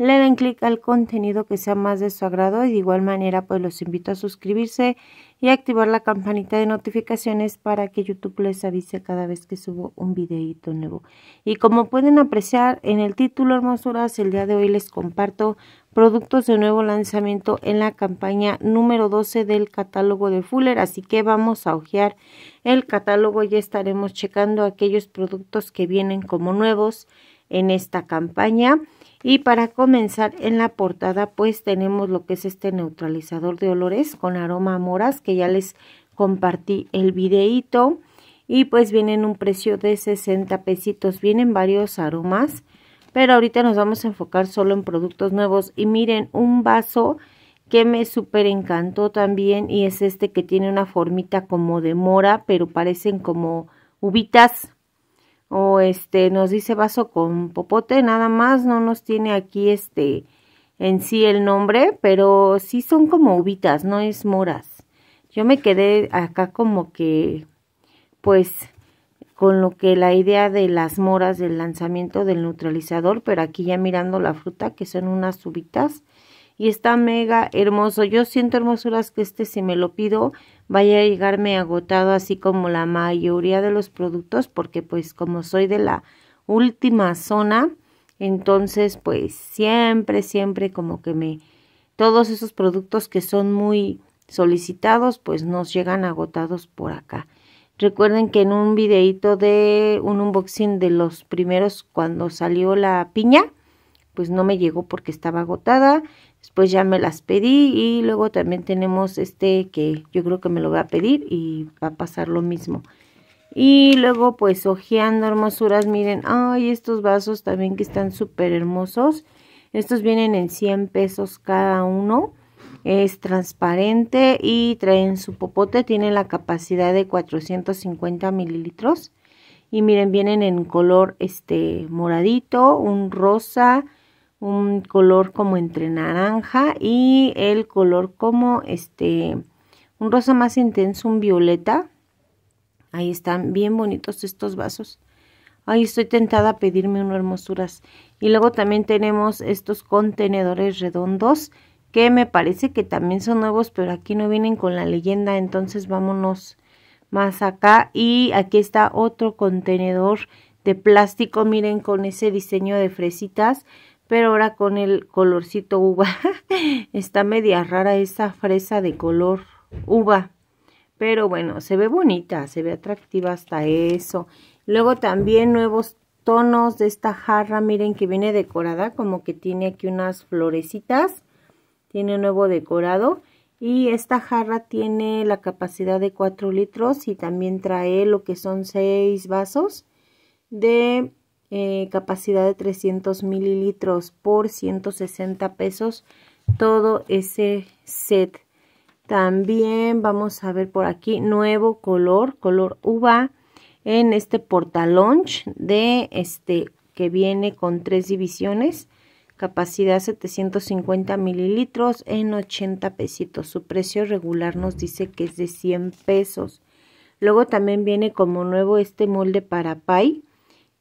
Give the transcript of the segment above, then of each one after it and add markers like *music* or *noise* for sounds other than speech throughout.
le den clic al contenido que sea más de su agrado y de igual manera pues los invito a suscribirse y activar la campanita de notificaciones para que YouTube les avise cada vez que subo un videíto nuevo. Y como pueden apreciar en el título Hermosuras, el día de hoy les comparto productos de nuevo lanzamiento en la campaña número 12 del catálogo de Fuller, así que vamos a hojear el catálogo y estaremos checando aquellos productos que vienen como nuevos en esta campaña. Y para comenzar en la portada pues tenemos lo que es este neutralizador de olores con aroma a moras que ya les compartí el videito. Y pues vienen un precio de 60 pesitos, vienen varios aromas. Pero ahorita nos vamos a enfocar solo en productos nuevos. Y miren, un vaso que me súper encantó también y es este que tiene una formita como de mora, pero parecen como uvitas o este nos dice vaso con popote, nada más, no nos tiene aquí este en sí el nombre, pero sí son como uvitas, no es moras. Yo me quedé acá como que pues con lo que la idea de las moras del lanzamiento del neutralizador, pero aquí ya mirando la fruta que son unas uvitas y está mega hermoso. Yo siento hermosuras que este si me lo pido vaya a llegarme agotado así como la mayoría de los productos porque pues como soy de la última zona entonces pues siempre siempre como que me todos esos productos que son muy solicitados pues nos llegan agotados por acá recuerden que en un videito de un unboxing de los primeros cuando salió la piña pues no me llegó porque estaba agotada Después ya me las pedí y luego también tenemos este que yo creo que me lo va a pedir y va a pasar lo mismo. Y luego pues ojeando hermosuras, miren, ay, estos vasos también que están súper hermosos. Estos vienen en 100 pesos cada uno. Es transparente y traen su popote, tiene la capacidad de 450 mililitros. Y miren, vienen en color este moradito, un rosa, un color como entre naranja y el color como este, un rosa más intenso, un violeta. Ahí están bien bonitos estos vasos. Ahí estoy tentada a pedirme unas hermosuras. Y luego también tenemos estos contenedores redondos que me parece que también son nuevos, pero aquí no vienen con la leyenda, entonces vámonos más acá. Y aquí está otro contenedor de plástico, miren, con ese diseño de fresitas pero ahora con el colorcito uva. *laughs* Está media rara esa fresa de color uva. Pero bueno, se ve bonita, se ve atractiva hasta eso. Luego también nuevos tonos de esta jarra, miren que viene decorada, como que tiene aquí unas florecitas. Tiene nuevo decorado. Y esta jarra tiene la capacidad de 4 litros y también trae lo que son 6 vasos de eh, capacidad de 300 mililitros por 160 pesos todo ese set también vamos a ver por aquí nuevo color color uva en este porta launch de este que viene con tres divisiones capacidad 750 mililitros en 80 pesitos su precio regular nos dice que es de 100 pesos luego también viene como nuevo este molde para pay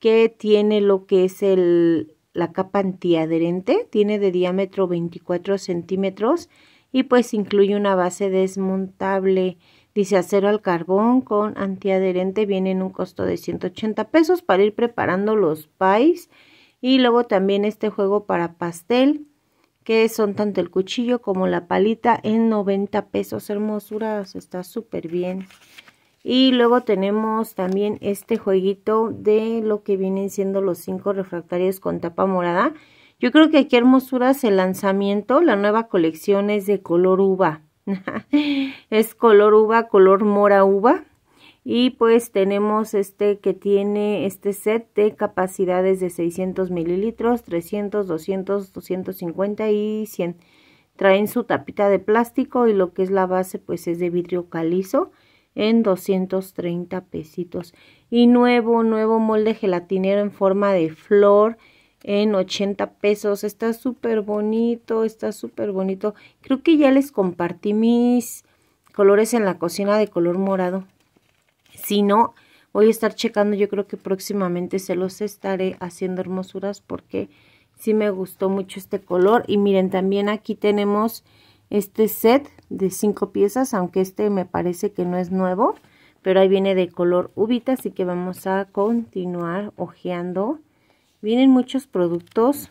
que tiene lo que es el, la capa antiadherente, tiene de diámetro 24 centímetros y pues incluye una base desmontable. Dice acero al carbón con antiadherente, viene en un costo de 180 pesos para ir preparando los pies. Y luego también este juego para pastel, que son tanto el cuchillo como la palita en 90 pesos. Hermosuras, está súper bien. Y luego tenemos también este jueguito de lo que vienen siendo los cinco refractarios con tapa morada. Yo creo que aquí hermosuras el lanzamiento, la nueva colección es de color uva. *laughs* es color uva, color mora uva. Y pues tenemos este que tiene este set de capacidades de 600 mililitros, 300, 200, 250 y 100. Traen su tapita de plástico y lo que es la base pues es de vidrio calizo en 230 pesitos. Y nuevo, nuevo molde gelatinero en forma de flor en 80 pesos. Está súper bonito, está súper bonito. Creo que ya les compartí mis colores en la cocina de color morado. Si no, voy a estar checando. Yo creo que próximamente se los estaré haciendo hermosuras porque sí me gustó mucho este color. Y miren, también aquí tenemos este set de cinco piezas, aunque este me parece que no es nuevo, pero ahí viene de color ubita, así que vamos a continuar hojeando. Vienen muchos productos.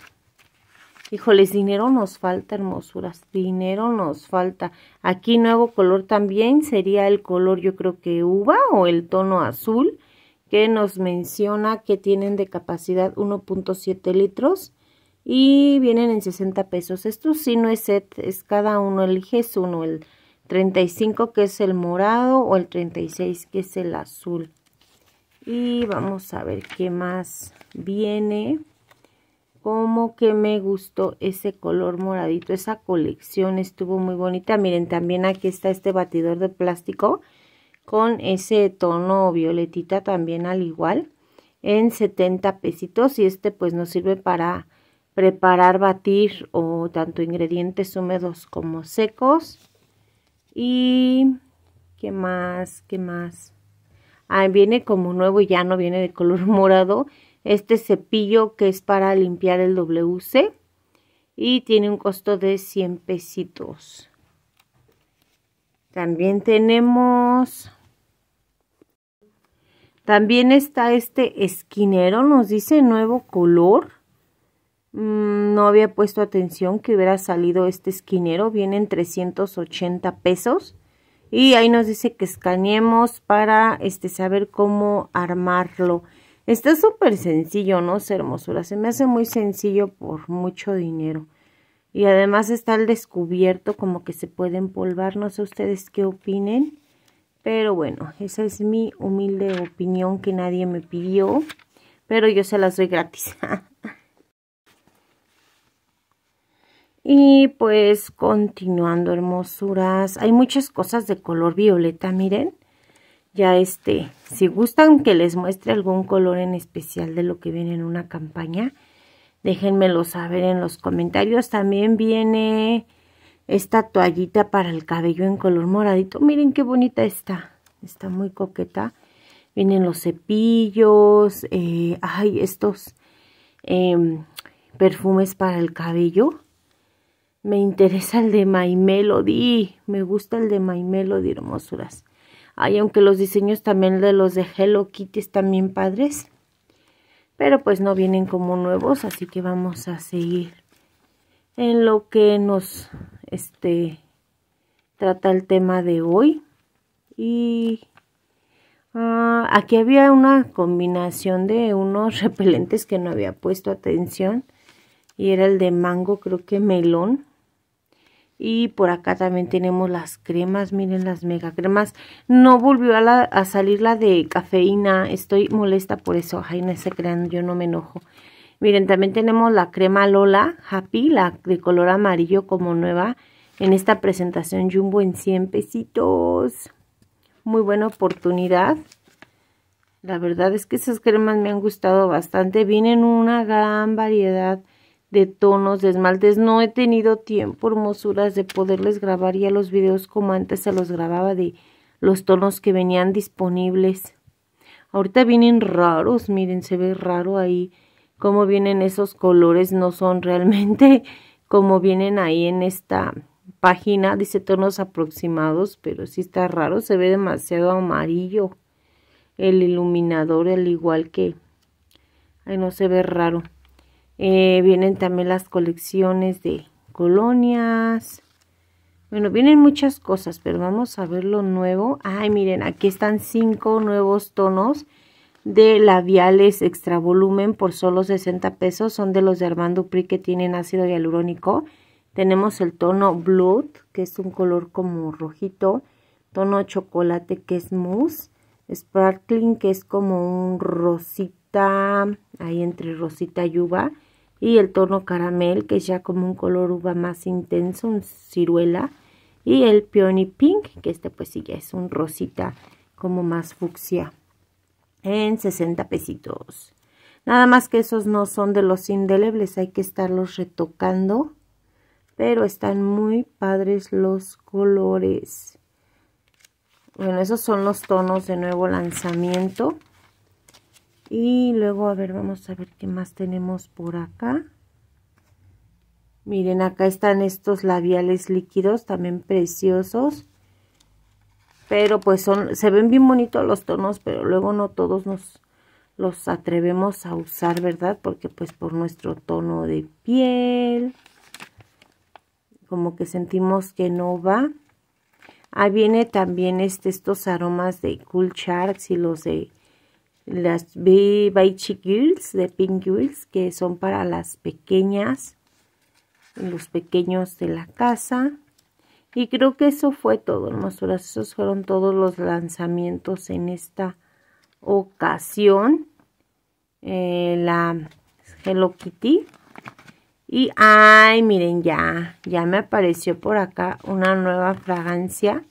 Híjoles, dinero nos falta, hermosuras, dinero nos falta. Aquí nuevo color también sería el color, yo creo que uva o el tono azul, que nos menciona que tienen de capacidad 1.7 litros y vienen en 60 pesos. Esto sí no es set, es cada uno, eliges uno, el 35 que es el morado o el 36 que es el azul. Y vamos a ver qué más viene. Como que me gustó ese color moradito, esa colección estuvo muy bonita. Miren, también aquí está este batidor de plástico con ese tono violetita también al igual en 70 pesitos y este pues nos sirve para preparar, batir o tanto ingredientes húmedos como secos. Y qué más, qué más. Ah, viene como nuevo y ya no viene de color *laughs* morado. Este cepillo que es para limpiar el WC y tiene un costo de 100 pesitos. También tenemos también está este esquinero, nos dice nuevo color. Mm, no había puesto atención que hubiera salido este esquinero. Vienen 380 pesos. Y ahí nos dice que escaneemos para este, saber cómo armarlo. Está súper sencillo, ¿no? hermosura. Se me hace muy sencillo por mucho dinero. Y además está al descubierto, como que se puede empolvar. No sé ustedes qué opinen. Pero bueno, esa es mi humilde opinión que nadie me pidió. Pero yo se las doy gratis. *laughs* Y pues continuando hermosuras, hay muchas cosas de color violeta, miren. Ya este, si gustan que les muestre algún color en especial de lo que viene en una campaña, déjenmelo saber en los comentarios. También viene esta toallita para el cabello en color moradito. Miren qué bonita está, está muy coqueta. Vienen los cepillos, eh, ay, estos em, perfumes para el cabello me interesa el de My Melody. Me gusta el de My Melody, hermosuras. Ay, aunque los diseños también de los de Hello Kitty están bien padres. Pero pues no vienen como nuevos, así que vamos a seguir en lo que nos este, trata el tema de hoy. Y ah, aquí había una combinación de unos *laughs* repelentes que no había puesto atención. Y era el de mango, creo que melón y por acá también tenemos las cremas, miren las mega cremas. No volvió a, salir la de cafeína, estoy molesta por eso. Ay, no se crean, yo no me enojo. Miren, también tenemos la crema Lola Happy, la de color amarillo como nueva. En esta presentación Jumbo en 100 pesitos. Muy buena oportunidad. La verdad es que esas cremas me han gustado bastante. Vienen una gran variedad de tonos, de esmaltes. No he tenido tiempo, hermosuras, de poderles grabar ya los videos como antes se los grababa de los tonos que venían disponibles. Ahorita vienen raros, miren, se ve raro ahí cómo vienen esos colores, no son realmente *laughs* como vienen ahí en esta página, dice tonos aproximados, pero sí está raro, se ve demasiado amarillo el iluminador, al igual que, ay no se ve raro. Eh, vienen también las colecciones de colonias. Bueno, vienen muchas cosas, pero vamos a ver lo nuevo. Ay, miren, aquí están cinco nuevos tonos de labiales extra volumen por solo 60 pesos. Son de los de Armando Pri que tienen ácido hialurónico. Tenemos el tono Blood, que es un color como rojito. Tono chocolate, que es mousse. Sparkling, que es como un rosita, ahí entre rosita y uva y el tono caramel que es ya como un color uva más intenso, un ciruela y el peony pink que este pues sí ya es un rosita como más fucsia en 60 pesitos. Nada más que esos no son de los indelebles, hay que estarlos retocando, pero están muy padres los colores. Bueno, esos son los tonos de nuevo lanzamiento y luego a ver vamos a ver qué más tenemos por acá miren acá están estos labiales líquidos también preciosos pero pues son se ven bien bonitos los tonos pero luego no todos nos los atrevemos a usar verdad porque pues por nuestro tono de piel como que sentimos que no va Ahí viene también este estos aromas de cool sharks y los de las baby Girls de Pink Girls que son para las pequeñas, los pequeños de la casa. Y creo que eso fue todo, hermosuras. Esos fueron todos los lanzamientos en esta ocasión. Eh, la Hello Kitty. Y, ay, miren, ya, ya me apareció por acá una nueva fragancia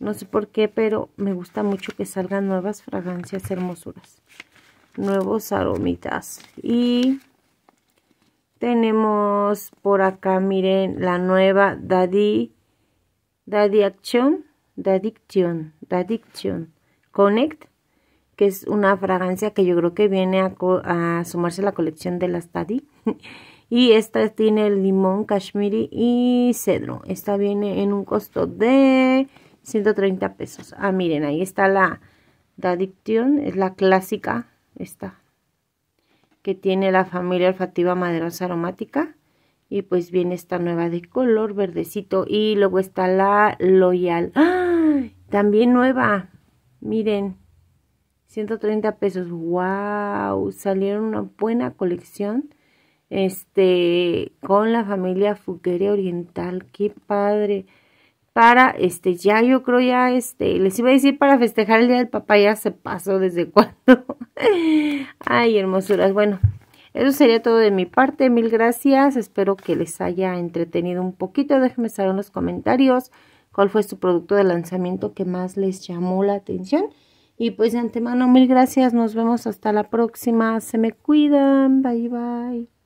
no sé por qué, pero me gusta mucho que salgan nuevas fragancias hermosuras. Nuevos aromitas. Y tenemos por acá, miren, la nueva Daddy, Daddy Action, Daddy Action, Daddy Action Connect, que es una fragancia que yo creo que viene a, a sumarse a la colección de las Daddy. *laughs* y esta tiene limón, cashmere y cedro. Esta viene en un costo de 130 pesos. Ah, miren, ahí está la de es la clásica, esta, que tiene la familia olfativa maderosa aromática. Y pues viene esta nueva de color verdecito. Y luego está la Loyal. ¡Ah! También nueva. Miren. 130 pesos. ¡Wow! Salieron una buena colección. Este. Con la familia Fugueria Oriental. ¡Qué padre! para este ya yo creo ya este les iba a decir para festejar el día del papá ya se pasó desde *laughs* cuando ay hermosuras bueno eso sería todo de mi parte mil gracias espero que les haya entretenido un poquito déjenme saber en los comentarios cuál fue su producto de lanzamiento que más les llamó la atención y pues de antemano mil gracias nos vemos hasta la próxima se me cuidan bye bye